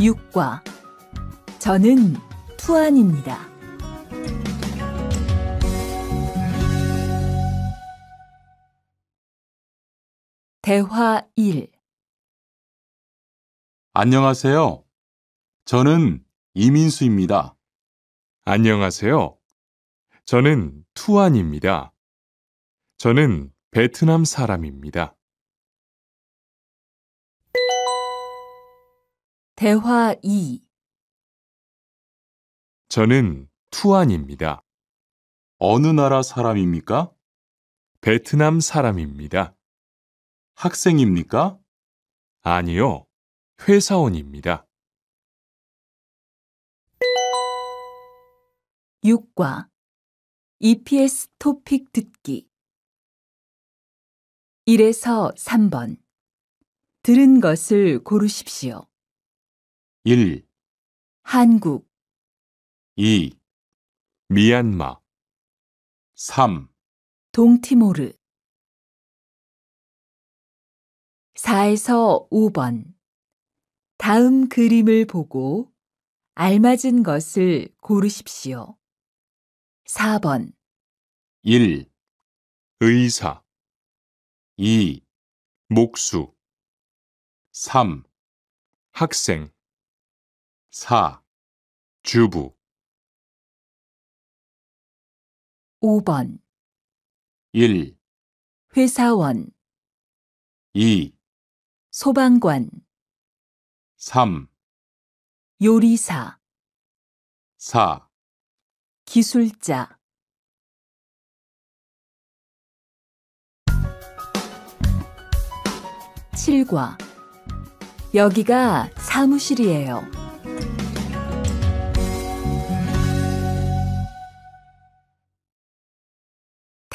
육과 저는 투안입니다. 대화 1 안녕하세요. 저는 이민수입니다. 안녕하세요. 저는 투안입니다. 저는 베트남 사람입니다. 대화 2 저는 투안입니다. 어느 나라 사람입니까? 베트남 사람입니다. 학생입니까? 아니요. 회사원입니다. 6과 EPS 토픽 듣기 1에서 3번 들은 것을 고르십시오. 1. 한국 2. 미얀마 3. 동티모르 4에서 5번 다음 그림을 보고 알맞은 것을 고르십시오. 4번 1. 의사 2. 목수 3. 학생 4. 주부 5번 1, 회사원 2, 소방관 3, 요리사 4, 기술자 7과 여기가 사무실이에요.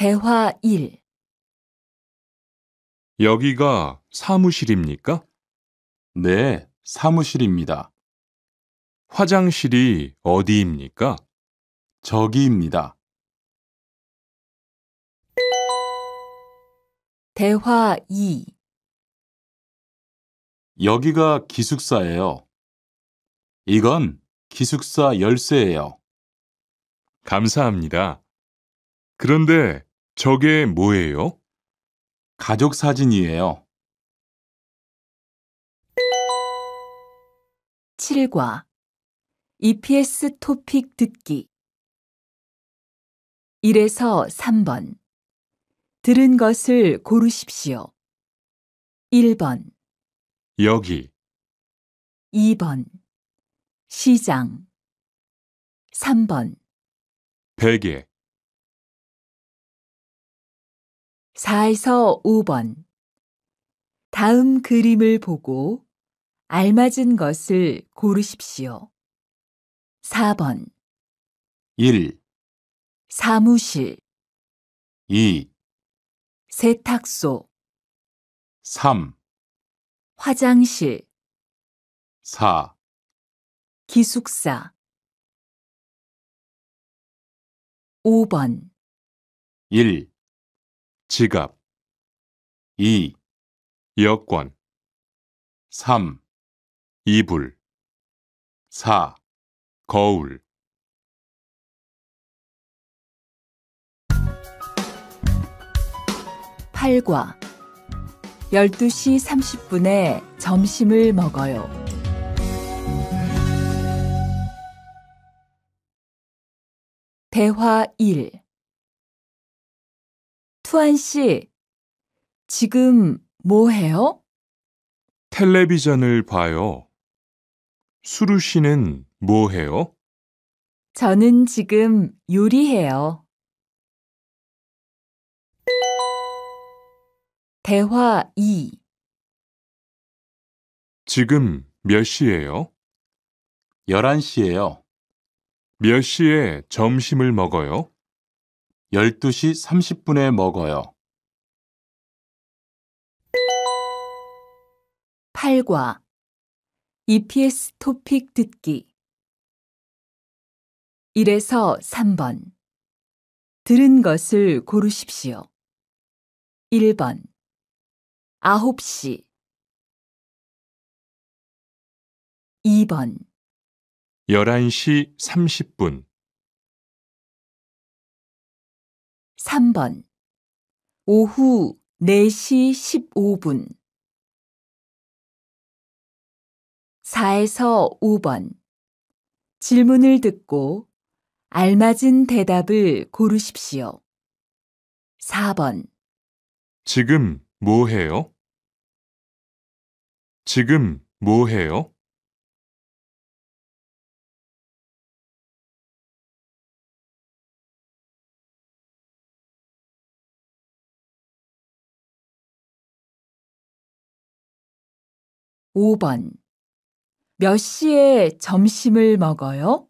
대화 1 여기가 사무실입니까? 네, 사무실입니다. 화장실이 어디입니까? 저기입니다. 대화 2 여기가 기숙사예요. 이건 기숙사 열쇠예요. 감사합니다. 그런데 저게 뭐예요? 가족 사진이에요. 7과 EPS 토픽 듣기 1에서 3번 들은 것을 고르십시오. 1번, 여기, 2번, 시장, 3번, 베개. 4에서 5번 다음 그림을 보고 알맞은 것을 고르십시오. 4번 1, 사무실, 2, 세탁소, 3, 화장실, 4, 기숙사 5번 1, 지갑 2. 여권 3. 이불 4. 거울 8과 12시 30분에 점심을 먹어요. 대화 1 수환 씨, 지금 뭐 해요? 텔레비전을 봐요. 수루 씨는 뭐 해요? 저는 지금 요리해요. 대화 2 지금 몇 시예요? 11시예요. 몇 시에 점심을 먹어요? 12시 30분에 먹어요. 8과 EPS 토픽 듣기 1에서 3번 들은 것을 고르십시오. 1번 9시 2번 11시 30분 3번 오후 4시 15분 4에서 5번 질문을 듣고 알맞은 대답을 고르십시오. 4번 지금 뭐 해요? 지금 뭐 해요? 5번. 몇 시에 점심을 먹어요?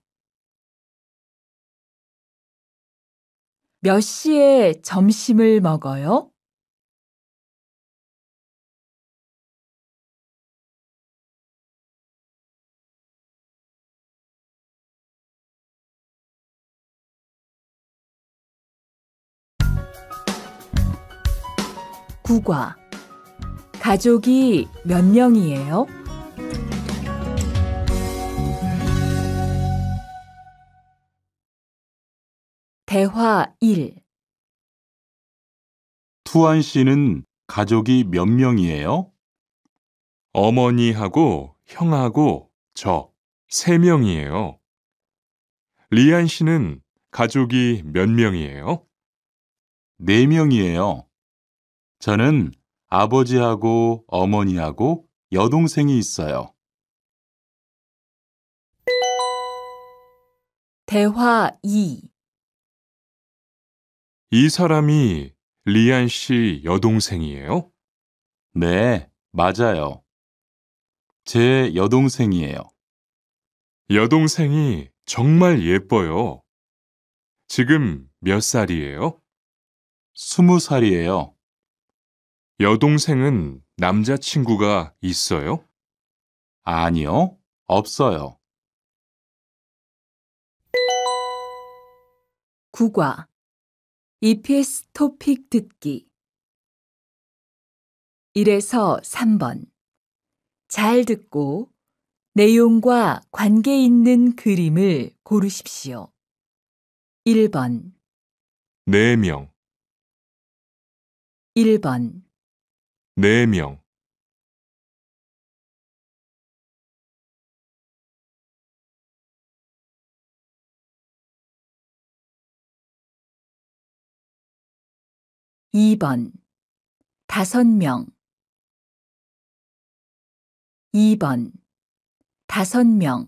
몇 시에 점심을 먹어요? 9과 가족이 몇 명이에요? 대화 1 투안 씨는 가족이 몇 명이에요? 어머니하고 형하고 저 세 명이에요. 리안 씨는 가족이 몇 명이에요? 네 명이에요. 저는 아버지하고 어머니하고 여동생이 있어요. 대화 2. 이 사람이 리안 씨 여동생이에요? 네, 맞아요. 제 여동생이에요. 여동생이 정말 예뻐요. 지금 몇 살이에요? 스무 살이에요. 여동생은 남자친구가 있어요? 아니요, 없어요. 국화 EPS 토픽 듣기 1에서 3번 잘 듣고 내용과 관계 있는 그림을 고르십시오. 1번 4명 1번 4 명. 2번 다섯 명 이번 다섯 명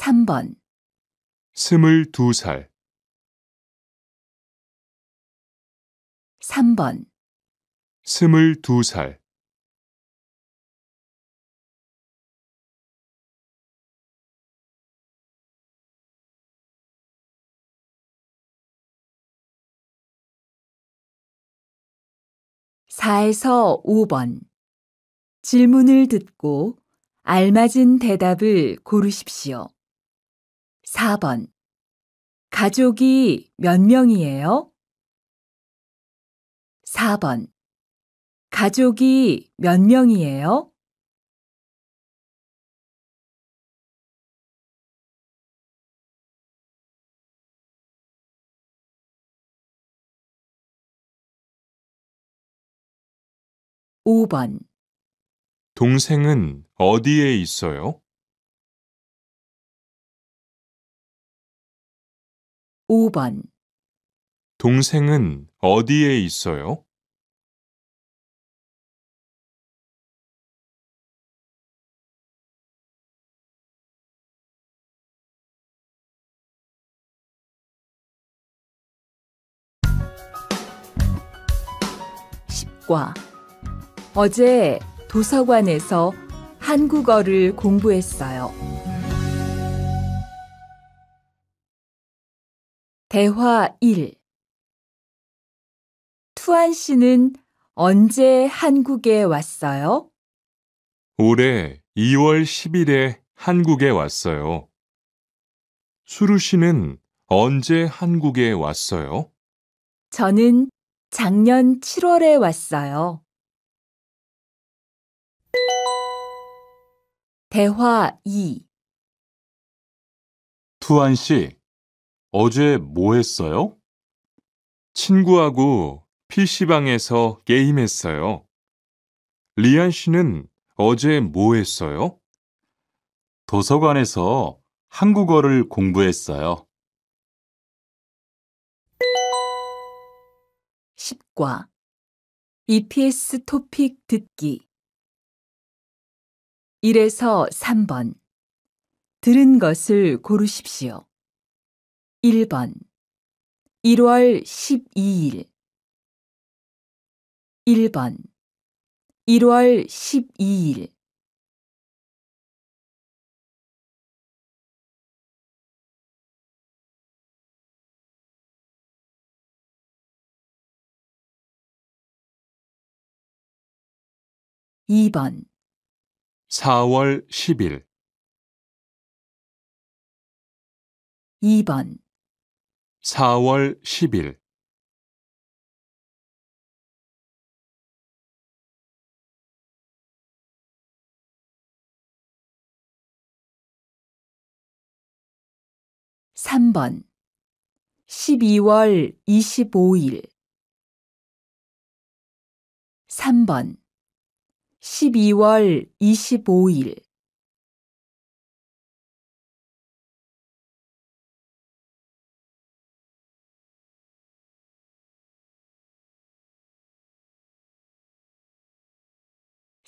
3번 22살 3번 22살 4에서 5번 질문을 듣고 알맞은 대답을 고르십시오. 4번. 가족이 몇 명이에요? 4번. 가족이 몇 명이에요? 5번. 동생은 어디에 있어요? 5번 동생은 어디에 있어요? 1 0과 어제 도서관에서 한국어를 공부했어요. 대화 1 투안 씨는 언제 한국에 왔어요? 올해 2월 10일에 한국에 왔어요. 수루 씨는 언제 한국에 왔어요? 저는 작년 7월에 왔어요. 대화 2 투안 씨, 어제 뭐 했어요? 친구하고 PC방에서 게임했어요. 리안 씨는 어제 뭐 했어요? 도서관에서 한국어를 공부했어요. 10과 EPS 토픽 듣기 1에서 3번 들은 것을 고르십시오. 1번 1월 12일 1번 1월 12일 2번 4월 10일 2번 4월 10일 3번 12월 25일 3번 12월 25일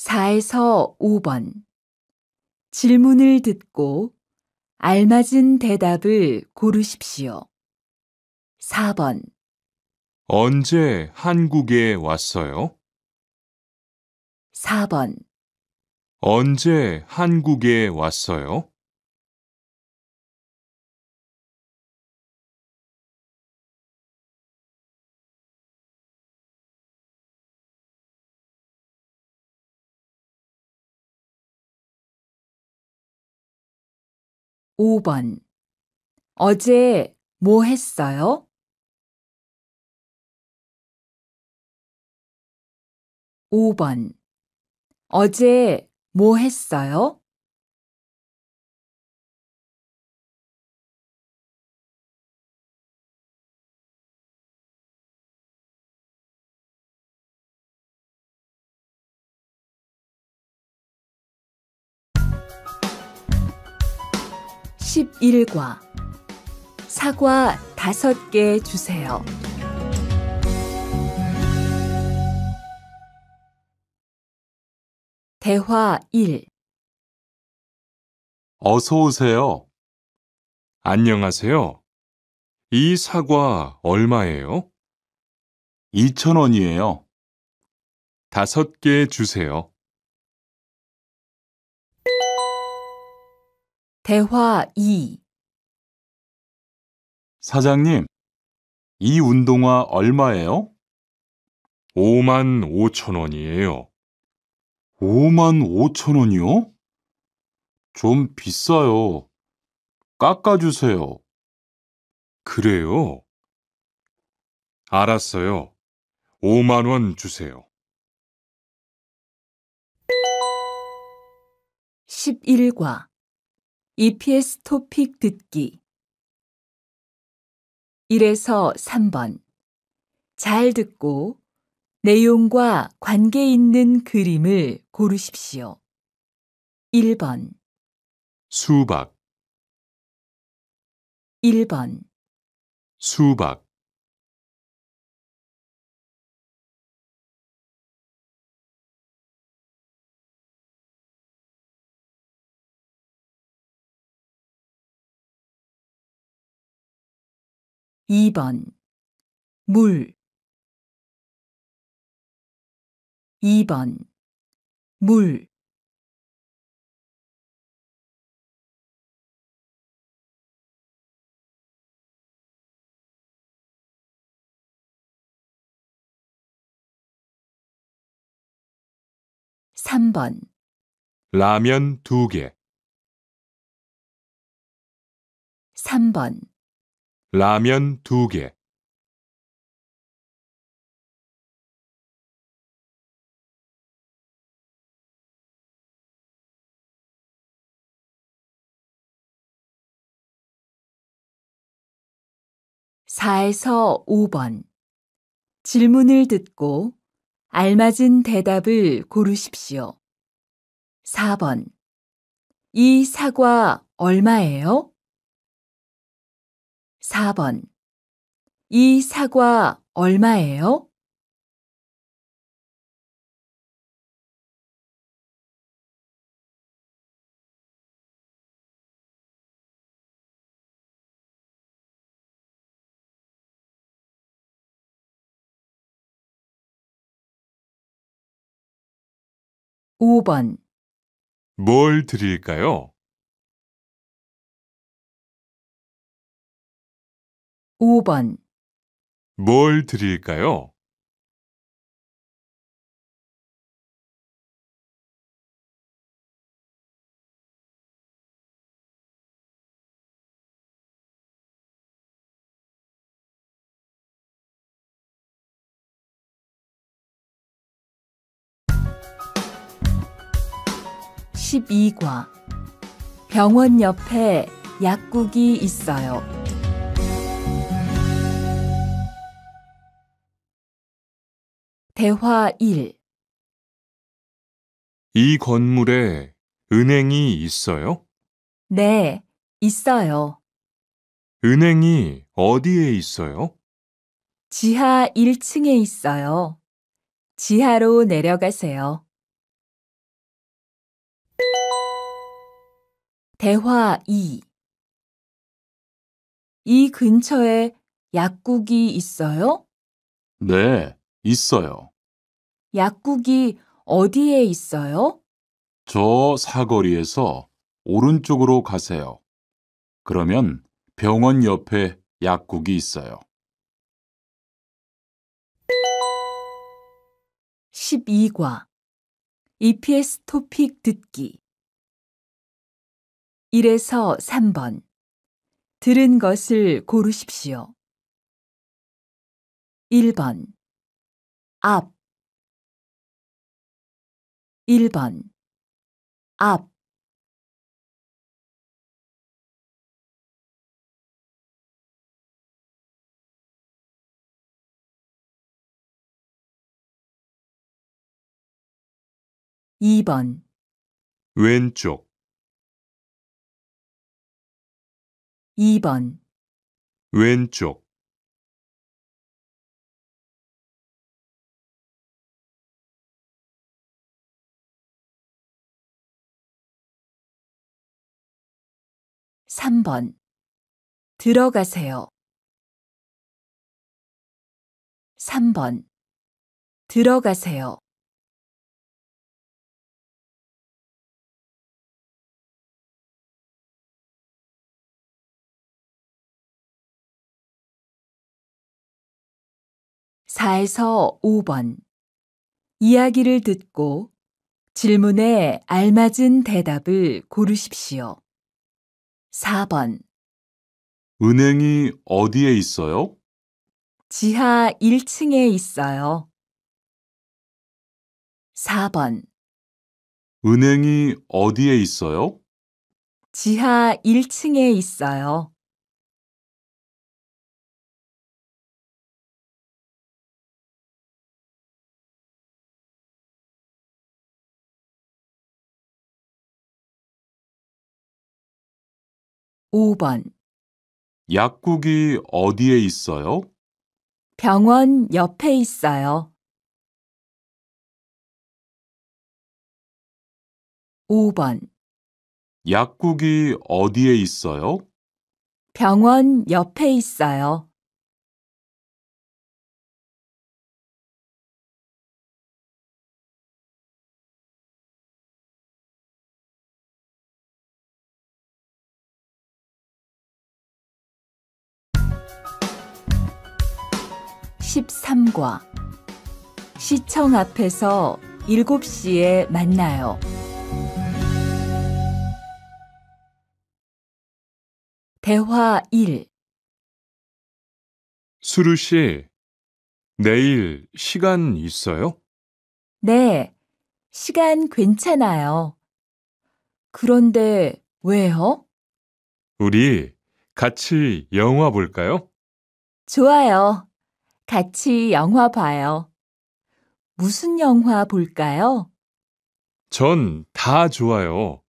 4에서 5번 질문을 듣고 알맞은 대답을 고르십시오. 4번 언제 한국에 왔어요? 4번 언제 한국에 왔어요? 5번 어제 뭐 했어요? 5번 어제 뭐 했어요? 11과 사과 5개 주세요. 대화 1 어서 오세요. 안녕하세요. 이 사과 얼마예요? 2,000원이에요. 다섯 개 주세요. 대화 2 사장님, 이 운동화 얼마예요? 5만 5천 원이에요. 5만 5천 원이요? 좀 비싸요. 깎아주세요. 그래요? 알았어요. 5만 원 주세요. 11과 EPS 토픽 듣기 1에서 3번 잘 듣고 내용과 관계 있는 그림을 고르십시오. 1번 수박 1번 수박 2번 물 2번 물 3번 라면 2개 3번 라면 두 개. 사에서 5번. 질문을 듣고 알맞은 대답을 고르십시오. 4번. 이 사과 얼마예요? 4번. 이 사과 얼마예요? 5번. 뭘 드릴까요? 5번 뭘 드릴까요? 1 2과 병원 옆에 약국이 있어요. 대화 1. 이 건물에 은행이 있어요? 네, 있어요. 은행이 어디에 있어요? 지하 1층에 있어요. 지하로 내려가세요. 대화 2. 이 근처에 약국이 있어요? 네, 있어요. 약국이 어디에 있어요? 저 사거리에서 오른쪽으로 가세요. 그러면 병원 옆에 약국이 있어요. 12과 EPS 토픽 듣기 1에서 3번 들은 것을 고르십시오. 1번 앞 1번 앞 2번 왼쪽 2번 왼쪽 3번 들어가세요. 3번 들어가세요. 4에서 5번 이야기를 듣고 질문에 알맞은 대답을 고르십시오. 4번 은행이 어디에 있어요? 지하 1층에 있어요. 4번 은행이 어디에 있어요? 지하 1층에 있어요. 5번 약국이 어디에 있어요? 병원 옆에 있어요. 5번 약국이 어디에 있어요? 병원 옆에 있어요. 13과 시청 앞에서 7시에 만나요. 대화 1 수루 씨, 내일 시간 있어요? 네, 시간 괜찮아요. 그런데 왜요? 우리 같이 영화 볼까요? 좋아요. 같이 영화 봐요. 무슨 영화 볼까요? 전 다 좋아요.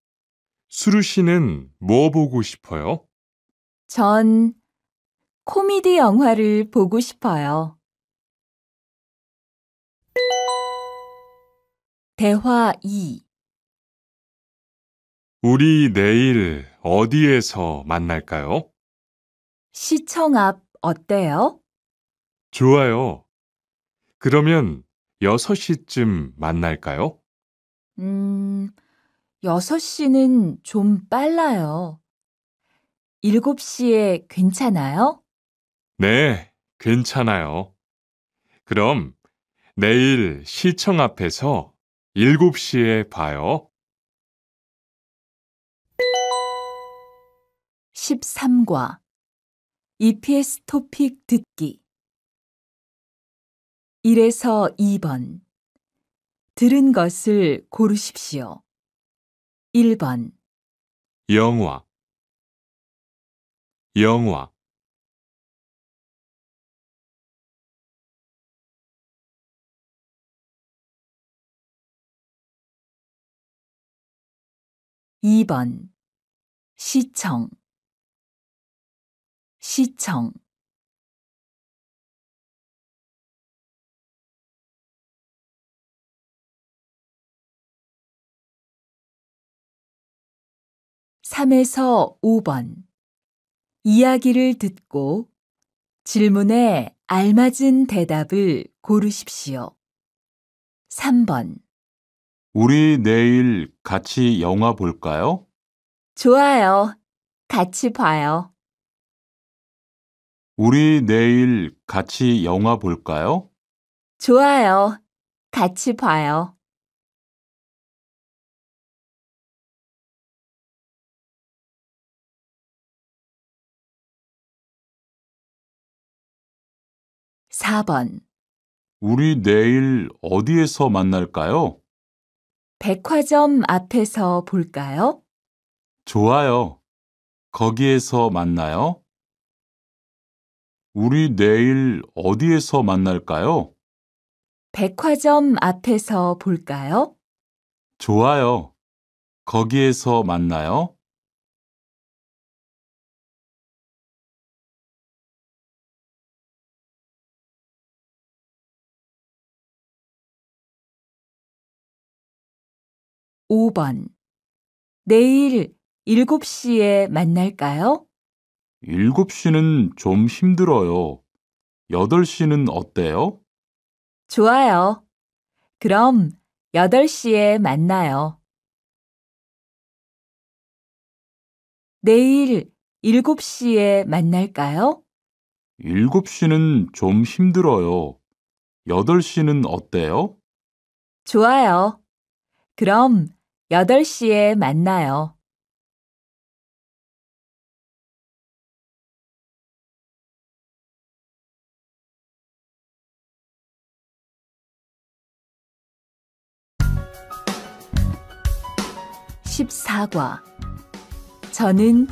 수루 씨는 뭐 보고 싶어요? 전 코미디 영화를 보고 싶어요. 대화 2 우리 내일 어디에서 만날까요? 시청 앞 어때요? 좋아요. 그러면 6시쯤 만날까요? 음, 6시는 좀 빨라요. 7시에 괜찮아요? 네, 괜찮아요. 그럼 내일 시청 앞에서 7시에 봐요. 13과 EPS 토픽 듣기 1에서 2번 들은 것을 고르십시오. 1번 영화 영화 2번 시청 시청 3에서 5번 이야기를 듣고 질문에 알맞은 대답을 고르십시오. 3번 우리 내일 같이 영화 볼까요? 좋아요. 같이 봐요. 우리 내일 같이 영화 볼까요? 좋아요. 같이 봐요. 4번 우리 내일 어디에서 만날까요? 백화점 앞에서 볼까요? 좋아요. 거기에서 만나요. 우리 내일 어디에서 만날까요? 백화점 앞에서 볼까요? 좋아요. 거기에서 만나요. 5번. 내일 7시에 만날까요? 7시는 좀 힘들어요. 8시는 어때요? 좋아요. 그럼 8시에 만나요. 내일 7시에 만날까요? 7시는 좀 힘들어요. 8시는 어때요? 좋아요. 그럼 8시에 만나요. (14과) 저는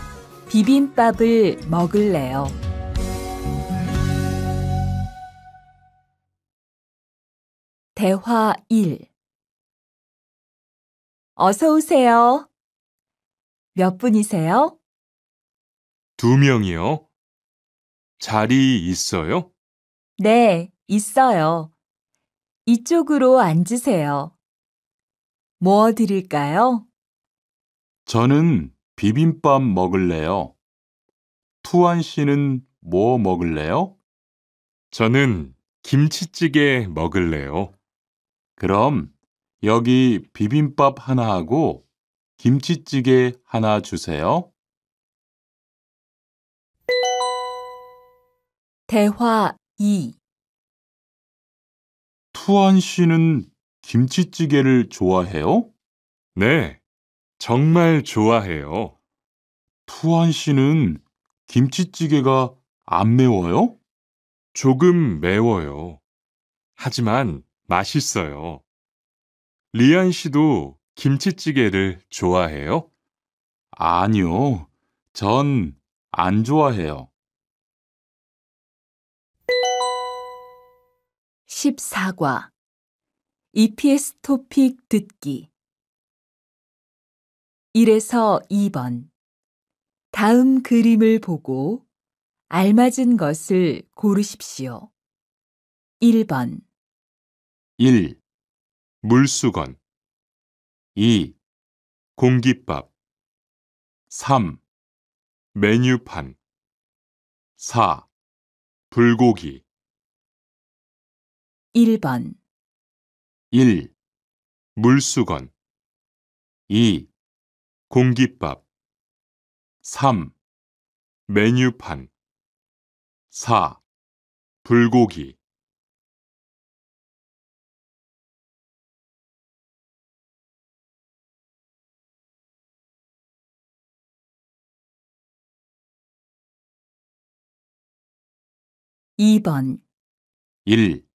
비빔밥을 먹을래요. 대화 1 어서 오세요. 몇 분이세요? 두 명이요. 자리 있어요? 네, 있어요. 이쪽으로 앉으세요. 뭐 드릴까요? 저는 비빔밥 먹을래요. 투안 씨는 뭐 먹을래요? 저는 김치찌개 먹을래요. 그럼 여기 비빔밥 하나하고 김치찌개 하나 주세요. 대화 2 투안 씨는 김치찌개를 좋아해요? 네, 정말 좋아해요. 투안 씨는 김치찌개가 안 매워요? 조금 매워요. 하지만 맛있어요. 리안 씨도 김치찌개를 좋아해요? 아니요. 전 안 좋아해요. 14과 EPS 토픽 듣기 1에서 2번 다음 그림을 보고 알맞은 것을 고르십시오. 1번 1. 물수건 2. 공깃밥 3. 메뉴판 4. 불고기 1번 1. 물수건 2. 공깃밥 3. 메뉴판 4. 불고기 2번 1,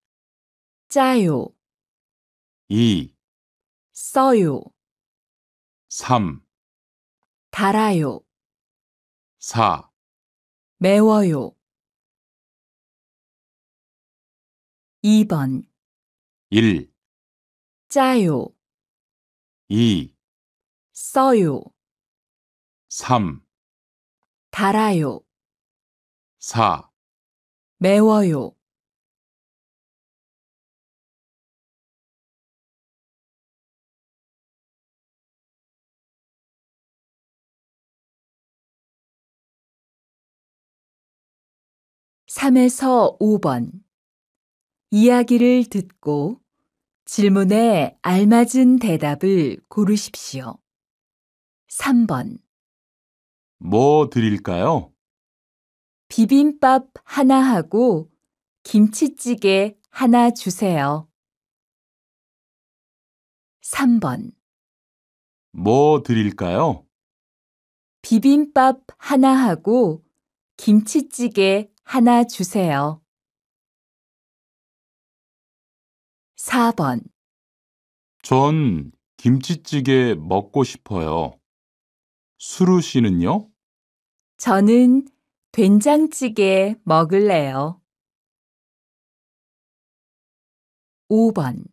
짜요, 2, 써요, 3, 달아요, 4, 매워요. 2번 1, 짜요, 2, 써요, 3, 달아요, 4. 매워요. 삼에서 5번 이야기를 듣고 질문에 알맞은 대답을 고르십시오. 3번 뭐 드릴까요? 비빔밥 하나하고 김치찌개 하나 주세요. 3번 뭐 드릴까요? 비빔밥 하나하고 김치찌개 하나 주세요. 4번 전 김치찌개 먹고 싶어요. 수루 씨는요? 저는 된장찌개 먹을래요. 5번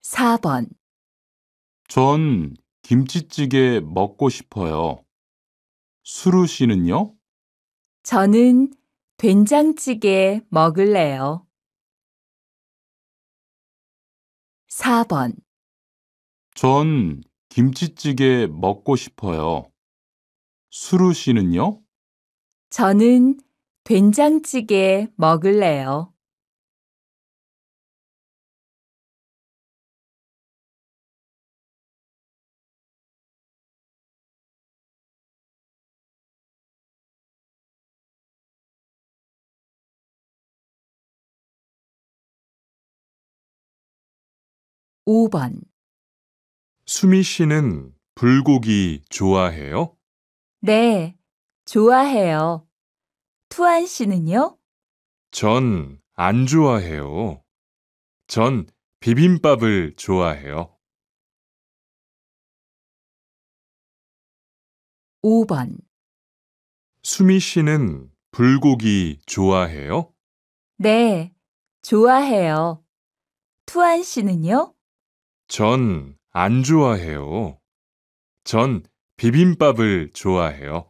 4번 전 김치찌개 먹고 싶어요. 수루 씨는요? 저는 된장찌개 먹을래요. 4번 전 김치찌개 먹고 싶어요. 수루 씨는요? 저는 된장찌개 먹을래요. (5번) 수미 씨는 불고기 좋아해요? 네, 좋아해요. 투안 씨는요? 전 안 좋아해요. 전 비빔밥을 좋아해요. 5번. 수미 씨는 불고기 좋아해요? 네, 좋아해요. 투안 씨는요? 전 안 좋아해요. 전 비빔밥을 좋아해요?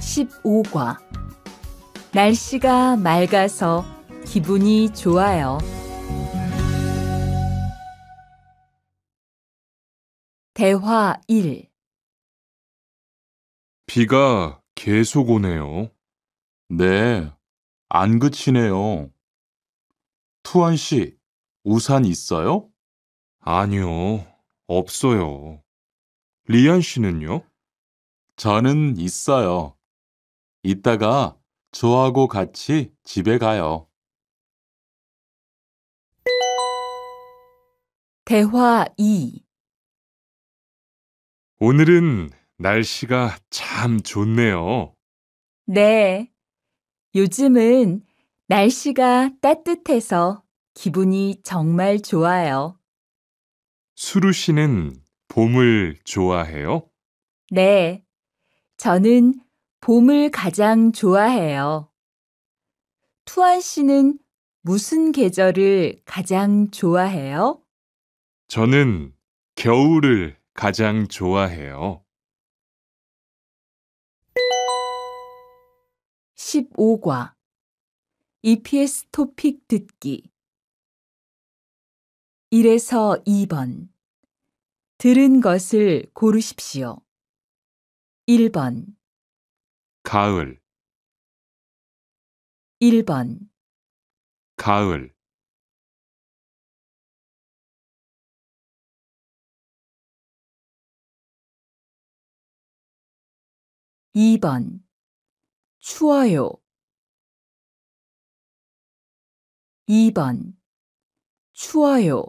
(15과) 날씨가 맑아서 기분이 좋아요. 대화 1 비가 계속 오네요. 네, 안 그치네요. 투안 씨, 우산 있어요? 아니요, 없어요. 리안 씨는요? 저는 있어요. 이따가 저하고 같이 집에 가요. 대화 2 오늘은 날씨가 참 좋네요. 네. 요즘은 날씨가 따뜻해서 기분이 정말 좋아요. 수루 씨는 봄을 좋아해요? 네. 저는 봄을 가장 좋아해요. 투안 씨는 무슨 계절을 가장 좋아해요? 저는 겨울을 가장 좋아해요? 15과 EPS 토픽 듣기 1에서 2번 들은 것을 고르십시오. 1번 가을 1번 가을 2번 추워요 2번 추워요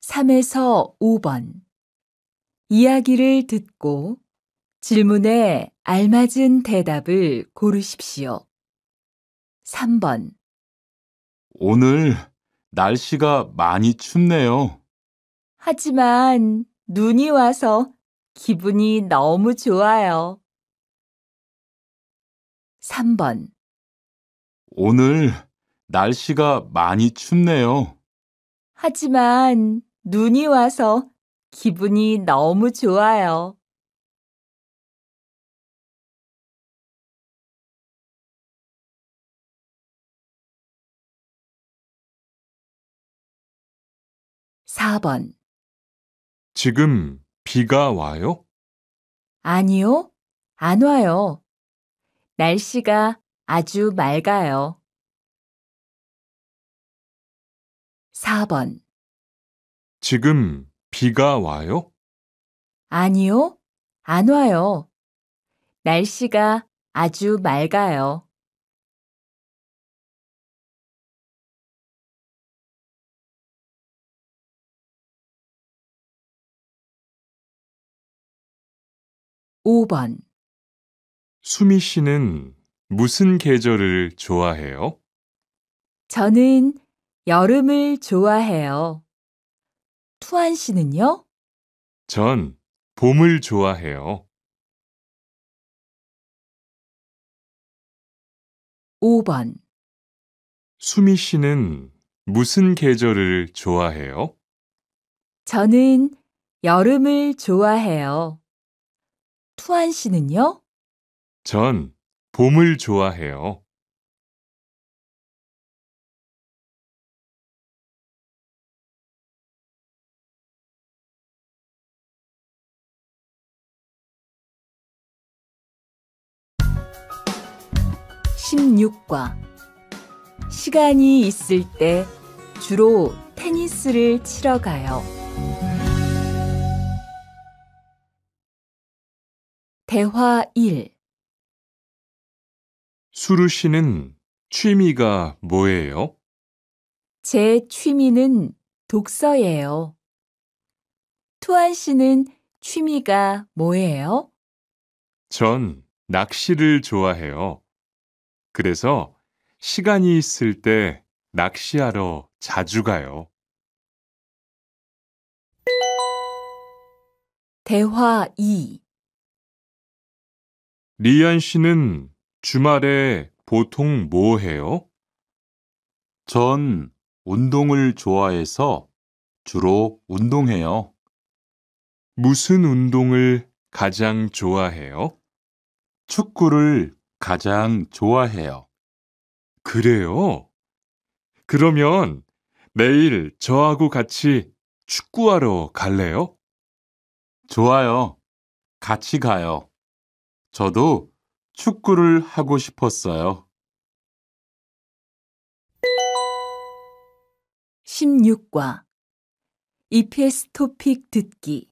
3에서 5번 이야기를 듣고 질문에 알맞은 대답을 고르십시오. 3번. 오늘 날씨가 많이 춥네요. 하지만 눈이 와서 기분이 너무 좋아요. 3번. 오늘 날씨가 많이 춥네요. 하지만 눈이 와서 기분이 너무 좋아요. 4번. 지금 비가 와요? 아니요, 안 와요. 날씨가 아주 맑아요. 4번. 지금 비가 와요? 아니요, 안 와요. 날씨가 아주 맑아요. 5번 수미 씨는 무슨 계절을 좋아해요? 저는 여름을 좋아해요. 투안 씨는요? 전 봄을 좋아해요. 5번 수미 씨는 무슨 계절을 좋아해요? 저는 여름을 좋아해요. 투안 씨는요? 전 봄을 좋아해요. 십육과 시간이 있을 때 주로 테니스를 치러 가요. 대화 1 수루 씨는 취미가 뭐예요? 제 취미는 독서예요. 투안 씨는 취미가 뭐예요? 전 낚시를 좋아해요. 그래서 시간이 있을 때 낚시하러 자주 가요. 대화 2 리안 씨는 주말에 보통 뭐 해요? 전 운동을 좋아해서 주로 운동해요. 무슨 운동을 가장 좋아해요? 축구를 가장 좋아해요. 그래요? 그러면 내일 저하고 같이 축구하러 갈래요? 좋아요. 같이 가요. 저도 축구를 하고 싶었어요. 16과 EPS 토픽 듣기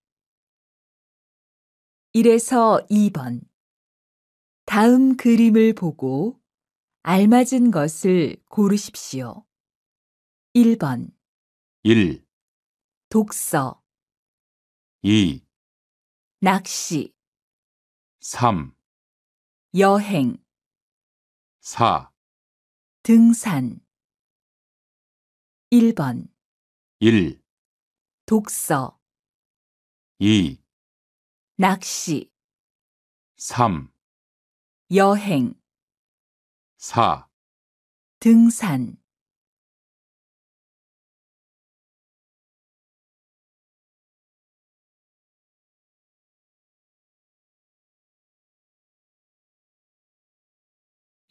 1에서 2번 다음 그림을 보고 알맞은 것을 고르십시오. 1번 1, 독서, 2, 낚시 3 여행 4 등산 1번 1 독서 2 낚시 3 여행 4 등산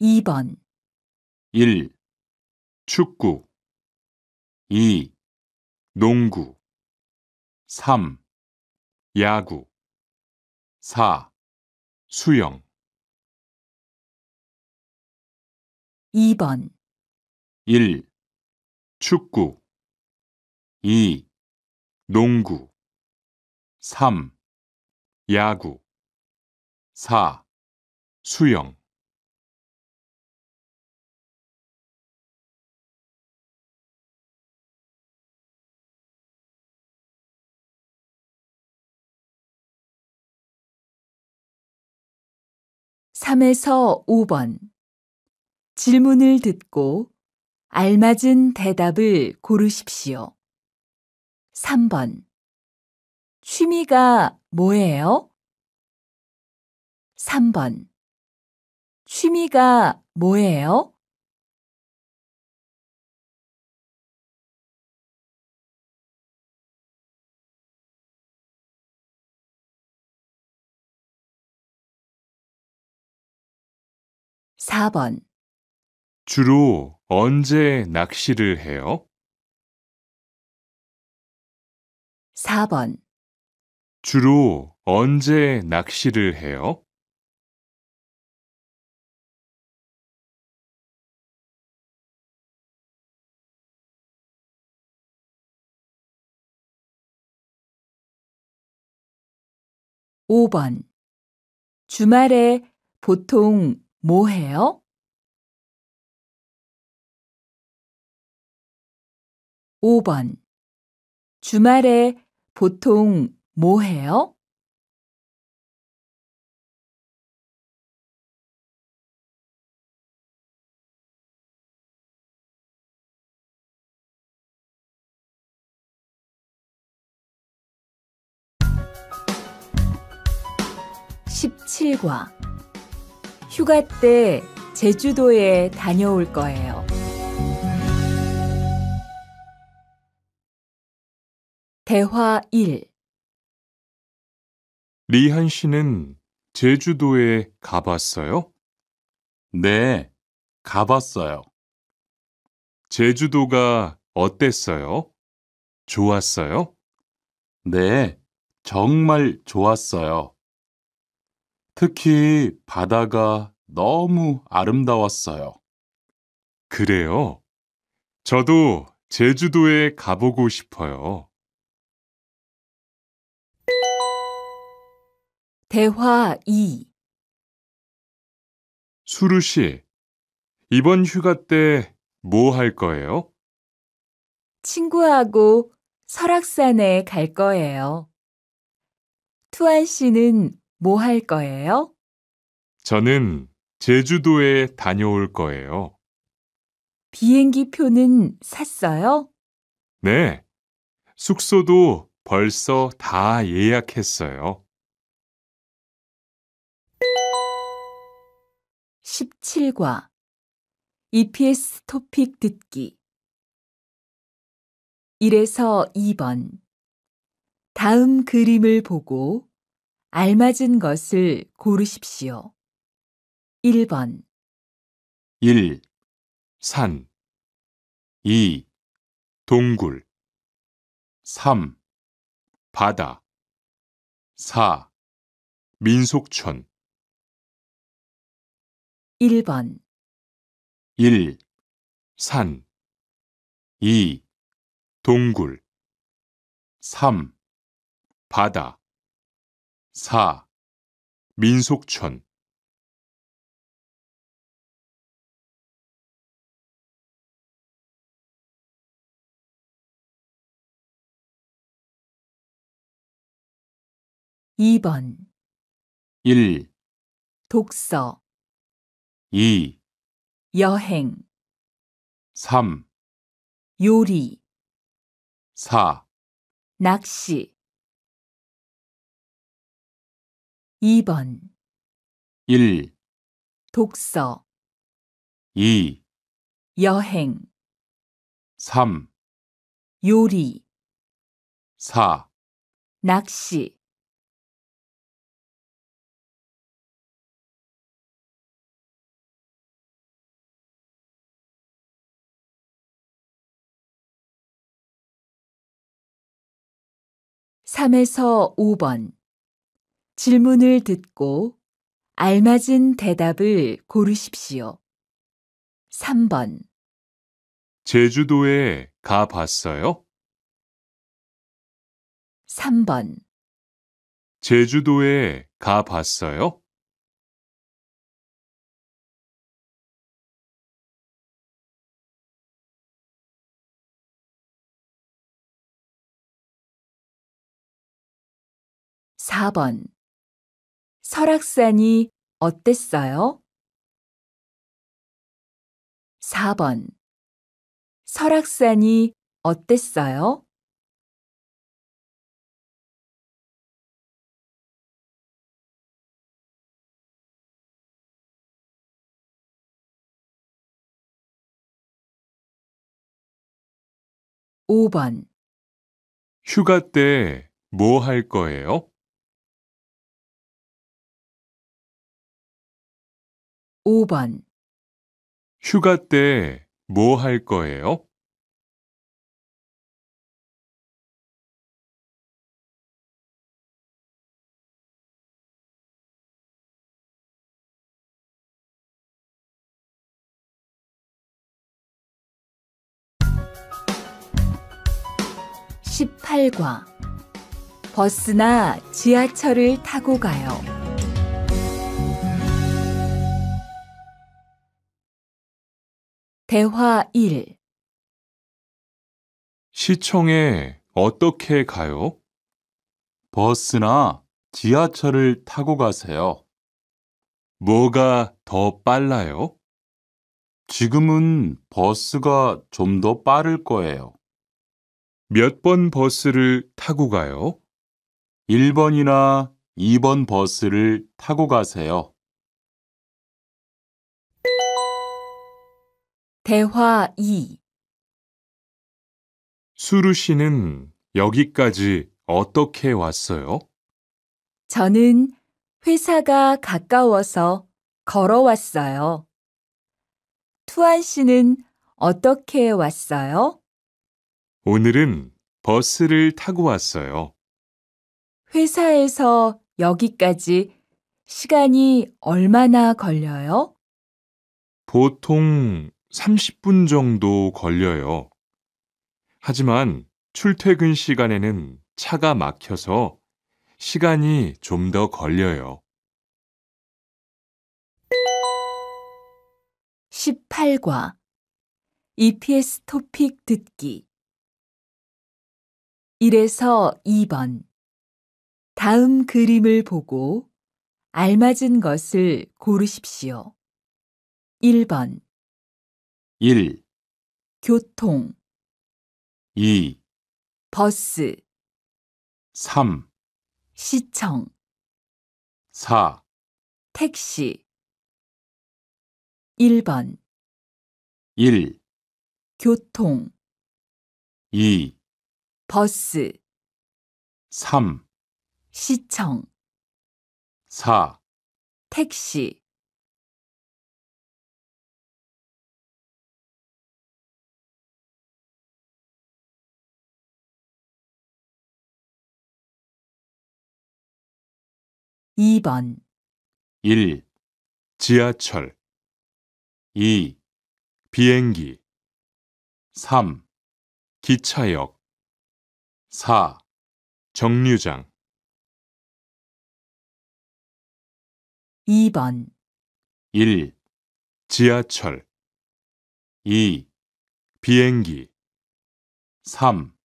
2번 1. 축구 2. 농구 3. 야구 4. 수영 2번 1. 축구 2. 농구 3. 야구 4. 수영 3에서 5번 질문을 듣고 알맞은 대답을 고르십시오. 3번 취미가 뭐예요? 3번 취미가 뭐예요? 4번 주로 언제 낚시를 해요? 4번 주로 언제 낚시를 해요? 5번 주말에 보통 뭐 해요? 5번 주말에 보통 뭐 해요? 1 7과 휴가 때 제주도에 다녀올 거예요. 대화 1 리한 씨는 제주도에 가봤어요? 네, 가봤어요. 제주도가 어땠어요? 좋았어요? 네, 정말 좋았어요. 특히 바다가 너무 아름다웠어요. 그래요? 저도 제주도에 가보고 싶어요. 대화 2 수루 씨, 이번 휴가 때 뭐 할 거예요? 친구하고 설악산에 갈 거예요. 투안 씨는 뭐할 거예요? 저는 제주도에 다녀올 거예요. 비행기 표는 샀어요? 네. 숙소도 벌써 다 예약했어요. 17과 EPS 토픽 듣기 1에서 2번 다음 그림을 보고 알맞은 것을 고르십시오. 1번 1. 산 2. 동굴 3. 바다 4. 민속촌 1번 1. 산 2. 동굴 3. 바다 4. 민속촌 2번 1, 독서 2, 여행 3, 요리 4, 낚시 2번 1, 독서, 2, 여행, 3, 요리, 4, 낚시. 3에서 5번 질문을 듣고 알맞은 대답을 고르십시오. 3번. 제주도에 가봤어요? 3번. 제주도에 가봤어요? (4번) 설악산이 어땠어요? 4번 설악산이 어땠어요? (5번) 휴가 때 뭐 할 거예요? 5번 휴가 때 뭐 할 거예요? 1 8과 버스나 지하철을 타고 가요. 대화 1 시청에 어떻게 가요? 버스나 지하철을 타고 가세요. 뭐가 더 빨라요? 지금은 버스가 좀 더 빠를 거예요. 몇 번 버스를 타고 가요? 1번이나 2번 버스를 타고 가세요. 대화 2 수루 씨는 여기까지 어떻게 왔어요? 저는 회사가 가까워서 걸어왔어요. 투안 씨는 어떻게 왔어요? 오늘은 버스를 타고 왔어요. 회사에서 여기까지 시간이 얼마나 걸려요? 보통 30분 정도 걸려요. 하지만 출퇴근 시간에는 차가 막혀서 시간이 좀 더 걸려요. 18과 EPS 토픽 듣기 1에서 2번 다음 그림을 보고 알맞은 것을 고르십시오. 1번 1, 교통, 2, 버스, 3, 시청, 4, 택시. 1번, 1, 교통, 2, 버스, 3, 시청, 4. 택시. 2번 1. 지하철 2. 비행기 3. 기차역 4. 정류장 2번 1. 지하철 2. 비행기 3.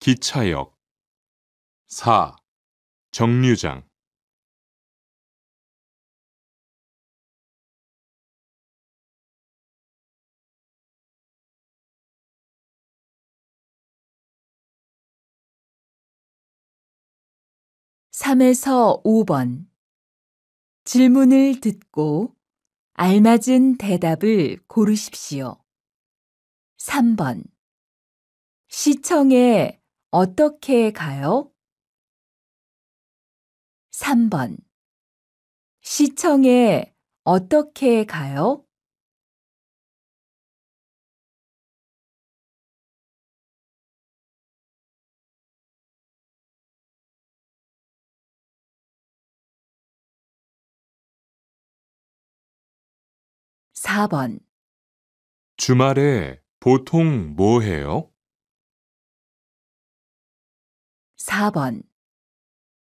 기차역 4. 정류장 3에서 5번 질문을 듣고 알맞은 대답을 고르십시오. 3번 시청에 어떻게 가요? 3번 시청에 어떻게 가요? 4번 주말에 보통 뭐 해요? 4번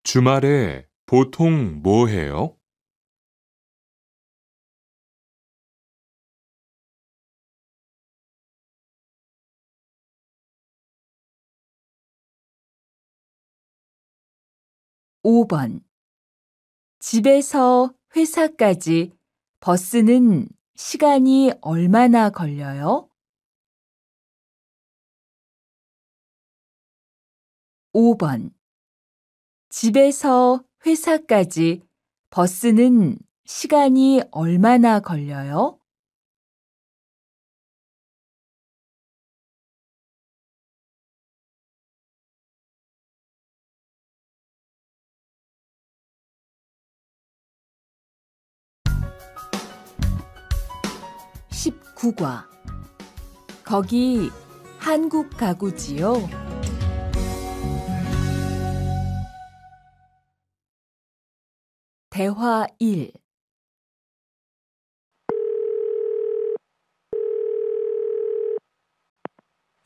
주말에 보통 뭐 해요? 5번 집에서 회사까지 버스는 시간이 얼마나 걸려요? 5번. 집에서 회사까지 버스는 시간이 얼마나 걸려요? 구과. 거기 한국 가구지요? 대화 1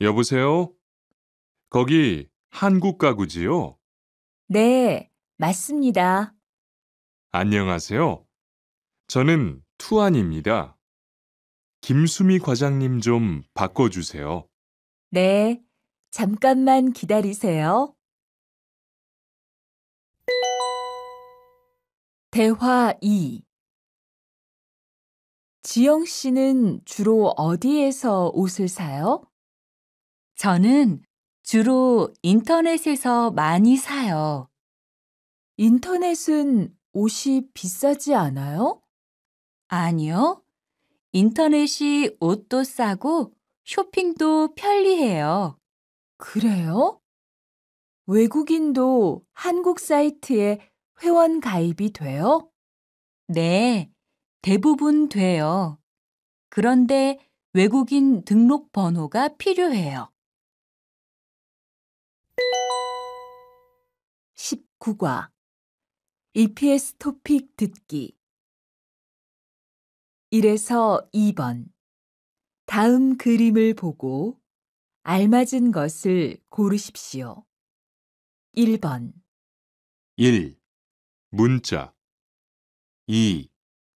여보세요? 거기 한국 가구지요? 네, 맞습니다. 안녕하세요. 저는 투안입니다. 김수미 과장님 좀 바꿔주세요. 네, 잠깐만 기다리세요. 대화 2 지영 씨는 주로 어디에서 옷을 사요? 저는 주로 인터넷에서 많이 사요. 인터넷은 옷이 비싸지 않아요? 아니요. 인터넷이 옷도 싸고 쇼핑도 편리해요. 그래요? 외국인도 한국 사이트에 회원 가입이 돼요? 네, 대부분 돼요. 그런데 외국인 등록 번호가 필요해요. 19과 EPS 토픽 듣기 1에서 2번 다음 그림을 보고 알맞은 것을 고르십시오. 1번 1. 문자 2.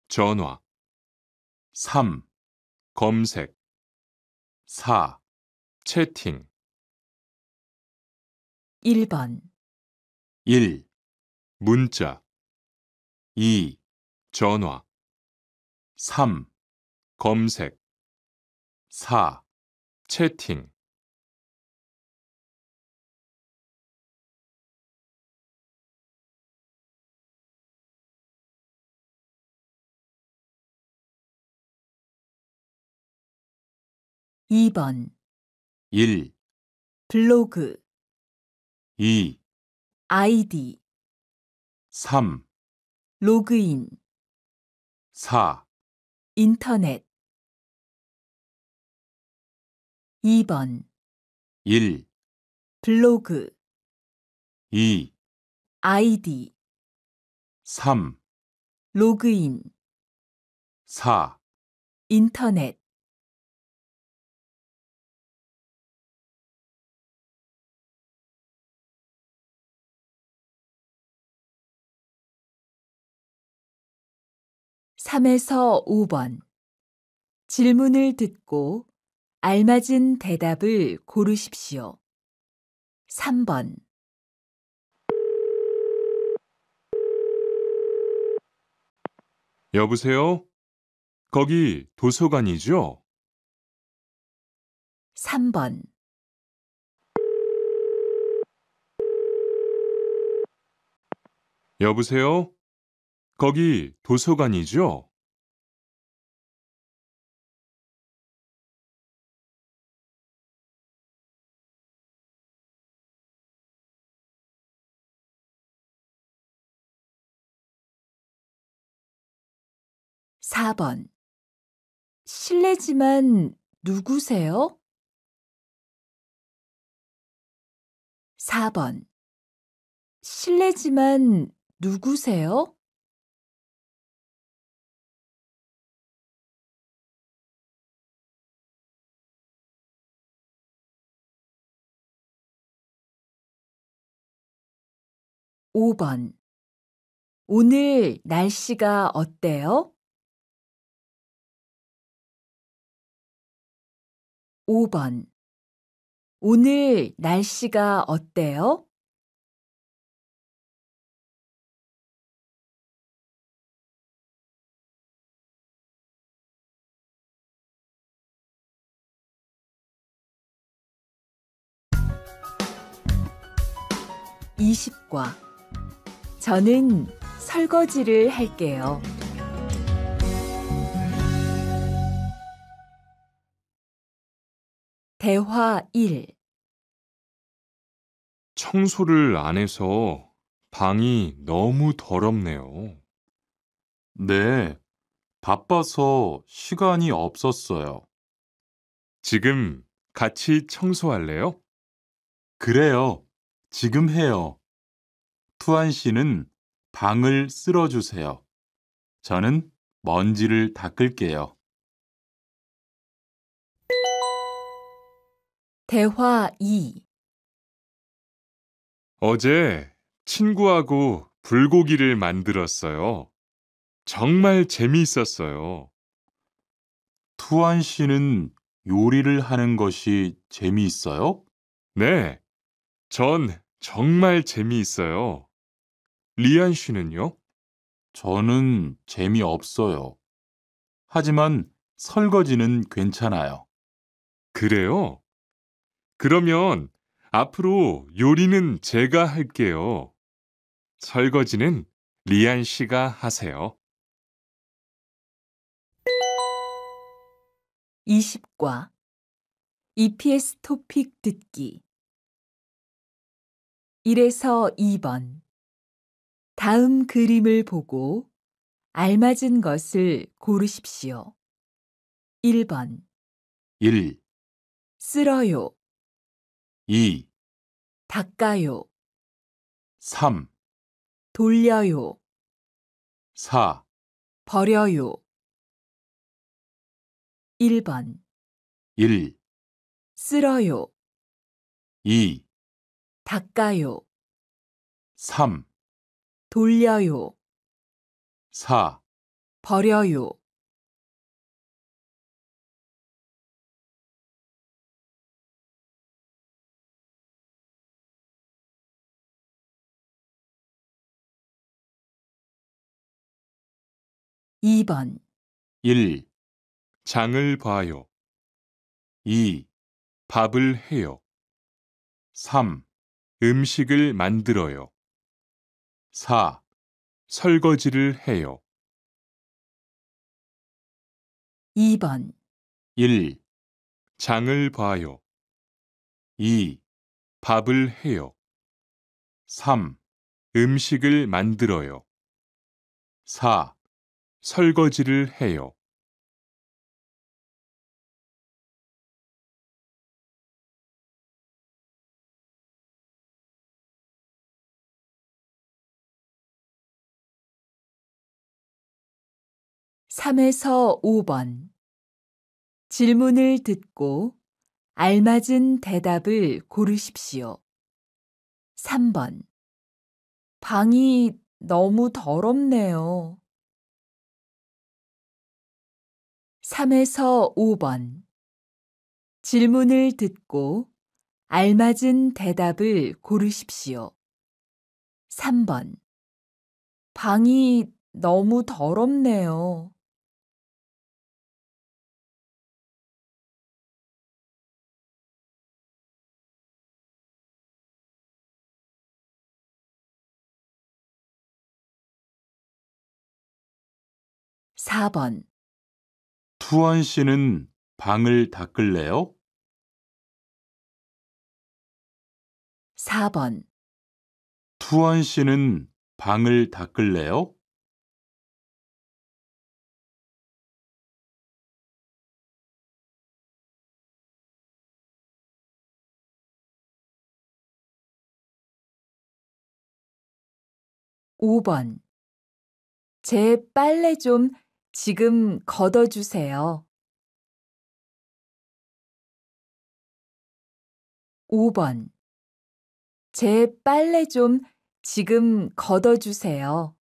전화 3. 검색 4. 채팅 1번 1. 문자 2. 전화 3. 검색 4. 채팅 2번 1, 블로그 2, 아이디 3, 로그인 4, 인터넷 2번 1 블로그 2 아이디 3 로그인 4 인터넷 3에서 5번 질문을 듣고 알맞은 대답을 고르십시오. 3번 여보세요? 거기 도서관이죠? 3번 여보세요? 거기 도서관이죠? (4번) 실례지만 누구세요? 4번 실례지만 누구세요? 5번 오늘 날씨가 어때요? 5번 오늘 날씨가 어때요? 20과 저는 설거지를 할게요. 대화 1 청소를 안 해서 방이 너무 더럽네요. 네, 바빠서 시간이 없었어요. 지금 같이 청소할래요? 그래요. 지금 해요. 투한 씨는 방을 쓸어주세요. 저는 먼지를 닦을게요. 대화 2 어제 친구하고 불고기를 만들었어요. 정말 재미있었어요. 투안 씨는 요리를 하는 것이 재미있어요? 네. 전 정말 재미있어요. 리안 씨는요? 저는 재미없어요. 하지만 설거지는 괜찮아요. 그래요? 그러면 앞으로 요리는 제가 할게요. 설거지는 리안 씨가 하세요. 20과 EPS 토픽 듣기 1에서 2번 다음 그림을 보고 알맞은 것을 고르십시오. 1번 1, 쓸어요, 2, 닦아요, 3, 돌려요, 4, 버려요. 1번 1, 쓸어요, 2, 닦아요, 3, 돌려요. 4. 버려요. 2번 1. 장을 봐요. 2. 밥을 해요. 3. 음식을 만들어요. 4. 설거지를 해요. 2번 1. 장을 봐요. 2. 밥을 해요. 3. 음식을 만들어요. 4. 설거지를 해요. 3에서 5번 질문을 듣고 알맞은 대답을 고르십시오. 3번 방이 너무 더럽네요. 3에서 5번 질문을 듣고 알맞은 대답을 고르십시오. 3번 방이 너무 더럽네요. 4번 투원 씨는 방을 닦을래요? 4번 투원 씨는 방을 닦을래요? 5번 제 빨래 좀 지금 걷어주세요. 5번. 제 빨래 좀 지금 걷어주세요.